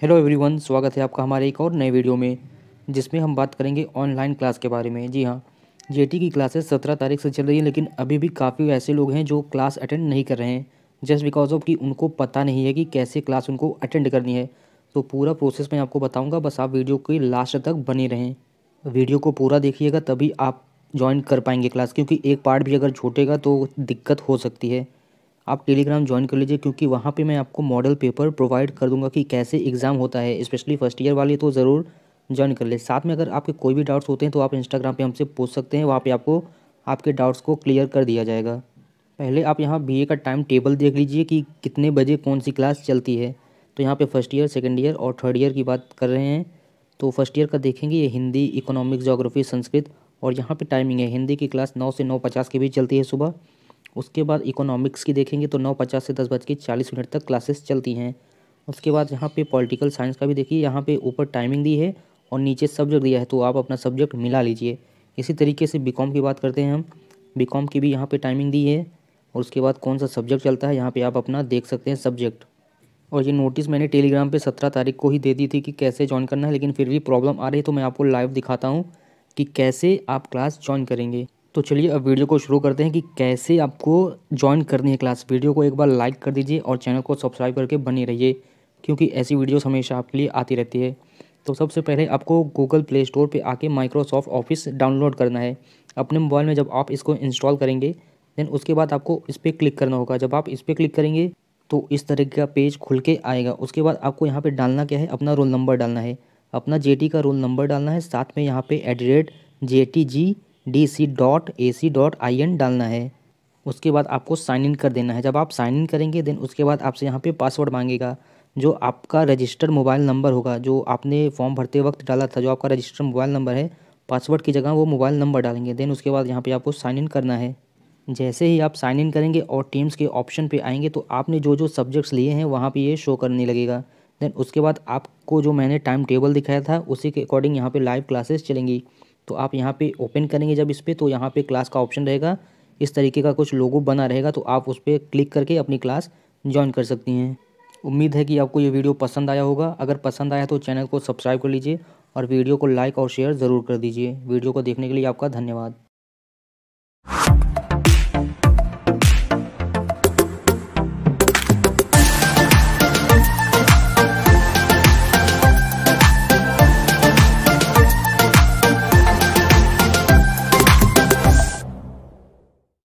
hello everyone स्वागत है आपका हमारे एक और नए वीडियो में जिसमें हम बात करेंगे ऑनलाइन क्लास के बारे में जी हाँ जेटी की क्लासेस सत्रह तारीख से चल रही हैं लेकिन अभी भी काफ़ी ऐसे लोग हैं जो क्लास अटेंड नहीं कर रहे हैं जस्ट बिकॉज ऑफ कि उनको पता नहीं है कि कैसे क्लास उनको अटेंड करनी है तो पूरा प्रोसेस मैं आपको बताऊँगा बस आप वीडियो के लास्ट तक बने रहें वीडियो को पूरा देखिएगा तभी आप ज्वाइन कर पाएंगे क्लास क्योंकि एक पार्ट भी अगर छूटेगा तो दिक्कत हो सकती है आप टेलीग्राम ज्वाइन कर लीजिए क्योंकि वहाँ पे मैं आपको मॉडल पेपर प्रोवाइड कर दूंगा कि कैसे एग्ज़ाम होता है स्पेशली फर्स्ट ईयर वाले तो ज़रूर ज्वाइन कर ले साथ में अगर आपके कोई भी डाउट्स होते हैं तो आप इंस्टाग्राम पे हमसे पूछ सकते हैं वहाँ पे आपको आपके डाउट्स को क्लियर कर दिया जाएगा पहले आप यहाँ बी का टाइम टेबल देख लीजिए कि कितने बजे कौन सी क्लास चलती है तो यहाँ पर फर्स्ट ईयर सेकेंड ईयर और थर्ड ईयर की बात कर रहे हैं तो फर्स्ट ईयर का देखेंगे ये हिंदी इकोनॉमिक्स जोग्राफी संस्कृत और यहाँ पे टाइमिंग है हिंदी की क्लास नौ से नौ पचास के बीच चलती है सुबह उसके बाद इकोनॉमिक्स की देखेंगे तो नौ पचास से दस बज के चालीस मिनट तक क्लासेस चलती हैं उसके बाद यहाँ पे पॉलिटिकल साइंस का भी देखिए यहाँ पे ऊपर टाइमिंग दी है और नीचे सब्जेक्ट दिया है तो आप अपना सब्जेक्ट मिला लीजिए इसी तरीके से बीकॉम की बात करते हैं हम बीकॉम की भी यहाँ पर टाइमिंग दी है और उसके बाद कौन सा सब्जेक्ट चलता है यहाँ पर आप अपना देख सकते हैं सब्जेक्ट और ये नोटिस मैंने टेलीग्राम पे सत्रह तारीख को ही दे दी थी कि कैसे ज्वाइन करना है लेकिन फिर भी प्रॉब्लम आ रही है तो मैं आपको लाइव दिखाता हूँ कि कैसे आप क्लास ज्वाइन करेंगे तो चलिए अब वीडियो को शुरू करते हैं कि कैसे आपको ज्वाइन करनी है क्लास वीडियो को एक बार लाइक कर दीजिए और चैनल को सब्सक्राइब करके बने रहिए क्योंकि ऐसी वीडियोस हमेशा आपके लिए आती रहती है तो सबसे पहले आपको गूगल प्ले स्टोर पर आके माइक्रोसॉफ्ट ऑफिस डाउनलोड करना है अपने मोबाइल में जब आप इसको इंस्टॉल करेंगे देन उसके बाद आपको इस पर क्लिक करना होगा जब आप इस पर क्लिक करेंगे तो इस तरह का पेज खुल के आएगा उसके बाद आपको यहाँ पर डालना क्या है अपना रोल नंबर डालना है अपना जे का रोल नंबर डालना है साथ में यहाँ पर at the rate J T G D C dot A C dot I N डालना है उसके बाद आपको साइन इन कर देना है जब आप साइन इन करेंगे देन उसके बाद आपसे यहाँ पे पासवर्ड मांगेगा जो आपका रजिस्टर्ड मोबाइल नंबर होगा जो आपने फॉर्म भरते वक्त डाला था जो आपका रजिस्टर्ड मोबाइल नंबर है पासवर्ड की जगह वो मोबाइल नंबर डालेंगे देन उसके बाद यहाँ पे आपको साइन इन करना है जैसे ही आप साइन इन करेंगे और टीम्स के ऑप्शन पे आएंगे तो आपने जो जो सब्जेक्ट्स लिए हैं वहाँ पे ये शो करने लगेगा देन उसके बाद आपको जो मैंने टाइम टेबल दिखाया था उसी के अकॉर्डिंग यहाँ पे लाइव क्लासेस चलेंगी तो आप यहाँ पे ओपन करेंगे जब इस पर तो यहाँ पे क्लास का ऑप्शन रहेगा इस तरीके का कुछ लोगो बना रहेगा तो आप उस पर क्लिक करके अपनी क्लास ज्वाइन कर सकती हैं उम्मीद है कि आपको ये वीडियो पसंद आया होगा अगर पसंद आया तो चैनल को सब्सक्राइब कर लीजिए और वीडियो को लाइक और शेयर ज़रूर कर दीजिए वीडियो को देखने के लिए आपका धन्यवाद